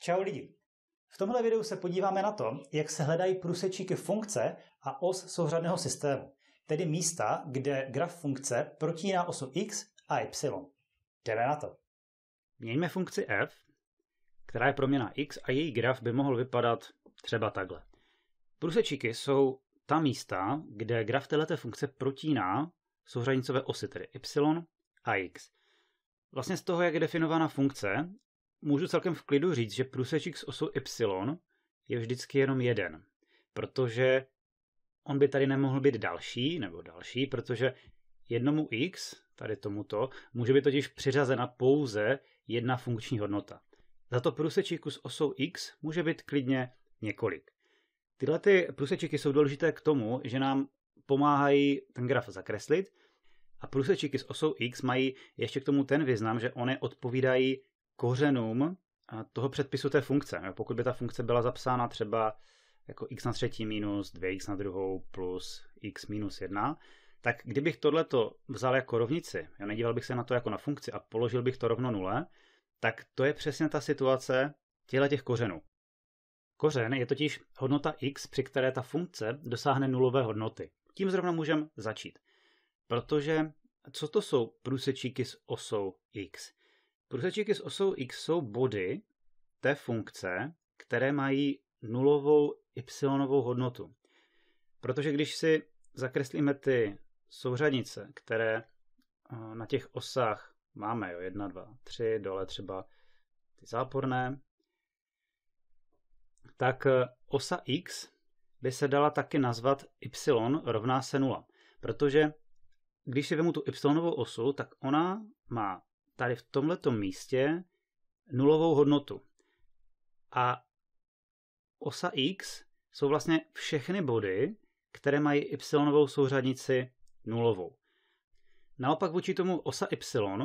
Čau lidi! V tomhle videu se podíváme na to, jak se hledají průsečíky funkce a os souřadného systému, tedy místa, kde graf funkce protíná osu x a y. Jdeme na to. Mějme funkci f, která je proměna x a její graf by mohl vypadat třeba takhle. Průsečíky jsou ta místa, kde graf této funkce protíná souřadnicové osy, tedy y a x. Vlastně z toho, jak je definována funkce můžu celkem v klidu říct, že průsečík s osou y je vždycky jenom jeden, protože on by tady nemohl být další nebo další, protože jednomu x, tady tomuto, může být totiž přiřazena pouze jedna funkční hodnota. Za to průsečíku s osou x může být klidně několik. Tyhle ty průsečíky jsou důležité k tomu, že nám pomáhají ten graf zakreslit a průsečíky s osou x mají ještě k tomu ten význam, že one odpovídají kořenům toho předpisu té funkce. Pokud by ta funkce byla zapsána třeba jako x na třetí minus 2x na druhou plus x minus 1, tak kdybych tohleto vzal jako rovnici, já nedíval bych se na to jako na funkci a položil bych to rovno nule, tak to je přesně ta situace těla těch kořenů. Kořen je totiž hodnota x, při které ta funkce dosáhne nulové hodnoty. Tím zrovna můžeme začít. Protože co to jsou průsečíky s osou x? Průsečíky s osou x jsou body té funkce, které mají nulovou y hodnotu. Protože když si zakreslíme ty souřadnice, které eh, na těch osách máme, jo, 1, 2, 3, dole třeba ty záporné, tak eh, osa x by se dala taky nazvat y rovná se 0. Protože když si vemu tu y osu, tak ona má tady v tomto místě nulovou hodnotu. A osa x jsou vlastně všechny body, které mají y souřadnici nulovou. Naopak vůči tomu osa y,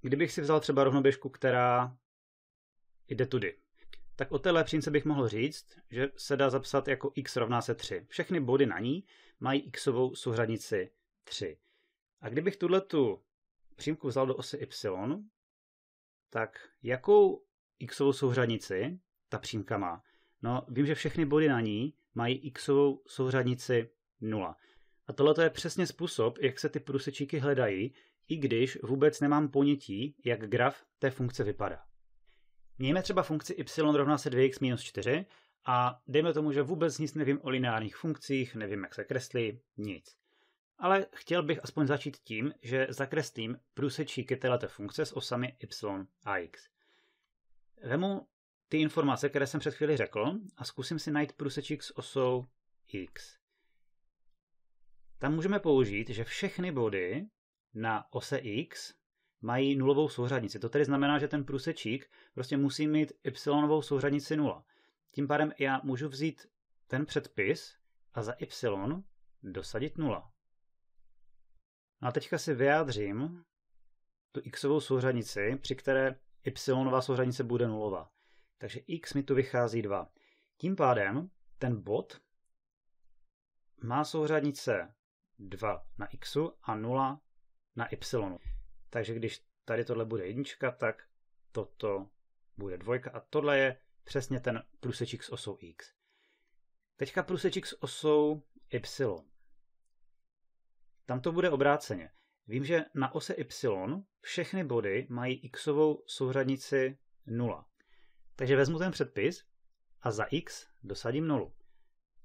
kdybych si vzal třeba rovnoběžku, která jde tudy, tak o téhle přímce bych mohl říct, že se dá zapsat jako x rovná se 3. Všechny body na ní mají xovou souřadnici 3. A kdybych tuhle tu přímku vzal do osy y, tak jakou xovou souřadnici ta přímka má? No, vím, že všechny body na ní mají xovou souřadnici 0. A tohle je přesně způsob, jak se ty průsečíky hledají, i když vůbec nemám ponětí, jak graf té funkce vypadá. Mějme třeba funkci y rovná se 2x minus 4 a dejme tomu, že vůbec nic nevím o lineárních funkcích, nevím, jak se kreslí, nic ale chtěl bych aspoň začít tím, že zakreslím průsečíky této funkce s osami y a x. Vemu ty informace, které jsem před chvíli řekl, a zkusím si najít průsečík s osou x. Tam můžeme použít, že všechny body na ose x mají nulovou souřadnici. To tedy znamená, že ten průsečík prostě musí mít y souřadnici 0. Tím pádem já můžu vzít ten předpis a za y dosadit 0. No a teďka si vyjádřím tu xovou souřadnici, při které y souřadnice bude nulová. Takže x mi tu vychází 2. Tím pádem ten bod má souřadnice 2 na xu a 0 na y. Takže když tady tohle bude jednička, tak toto bude dvojka a tohle je přesně ten průsečík s osou x. Teďka průsečík s osou y. Tam to bude obráceně. Vím, že na ose y všechny body mají xovou souřadnici 0. Takže vezmu ten předpis a za x dosadím 0.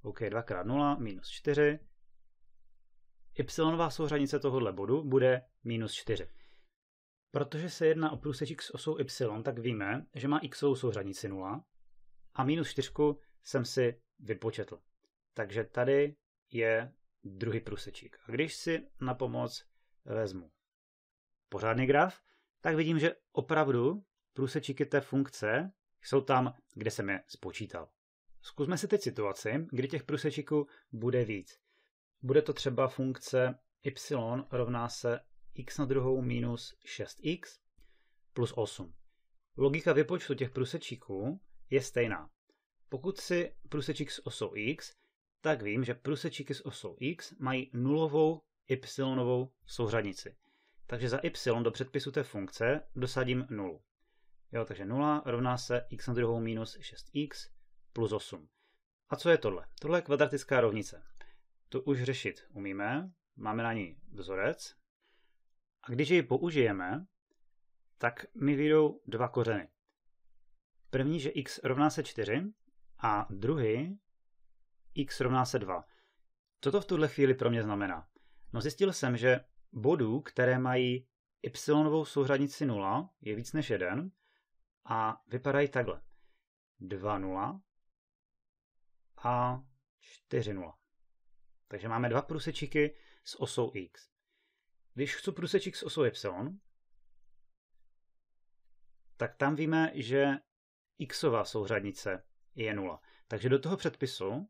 OK, 2 x 0 minus 4. Y souřadnice tohohle bodu bude minus 4. Protože se jedná o průsečík s osou y, tak víme, že má xovou souřadnici 0 a minus 4 jsem si vypočetl. Takže tady je druhý průsečík. A když si na pomoc vezmu pořádný graf, tak vidím, že opravdu průsečíky té funkce jsou tam, kde jsem je spočítal. Zkusme si teď situaci, kdy těch průsečíků bude víc. Bude to třeba funkce y rovná se x na druhou minus 6x plus 8. Logika vypočtu těch průsečíků je stejná. Pokud si průsečík s osou x tak vím, že průsečíky s osou x mají nulovou y souřadnici. Takže za y do předpisu té funkce dosadím nulu. Jo, takže 0 rovná se x na druhou minus 6x plus 8. A co je tohle? Tohle je kvadratická rovnice. To už řešit umíme, máme na ní vzorec. A když ji použijeme, tak mi vyjdou dva kořeny. První, že x rovná se 4 a druhý, x rovná se 2. Co to v tuhle chvíli pro mě znamená? No zjistil jsem, že bodů, které mají y souřadnici 0, je víc než 1 a vypadají takhle. 2, 0 a 4, 0. Takže máme dva průsečíky s osou x. Když chci průsečík s osou y, tak tam víme, že xová souřadnice je 0. Takže do toho předpisu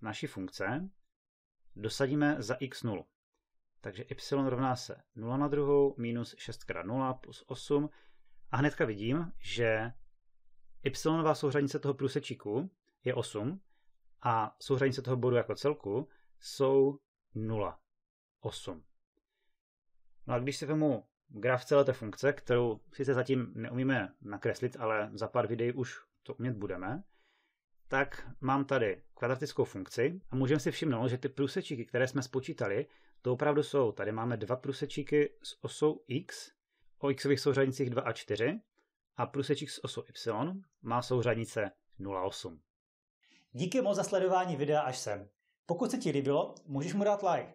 naší funkce dosadíme za x0. Takže y rovná se 0 na druhou minus 6 krát 0 plus 8 a hnedka vidím, že y souhranice toho průsečíku je 8 a souhranice toho bodu jako celku jsou 0, 8. No a když si vemu graf celé té funkce, kterou sice zatím neumíme nakreslit, ale za pár videí už to umět budeme, tak mám tady kvadratickou funkci a můžeme si všimnout, že ty průsečíky, které jsme spočítali, to opravdu jsou. Tady máme dva průsečíky s osou x o xových souřadnicích 2 a 4 a průsečík s osou y má souřadnice 0,8. Díky moc za sledování videa až sem. Pokud se ti líbilo, můžeš mu dát like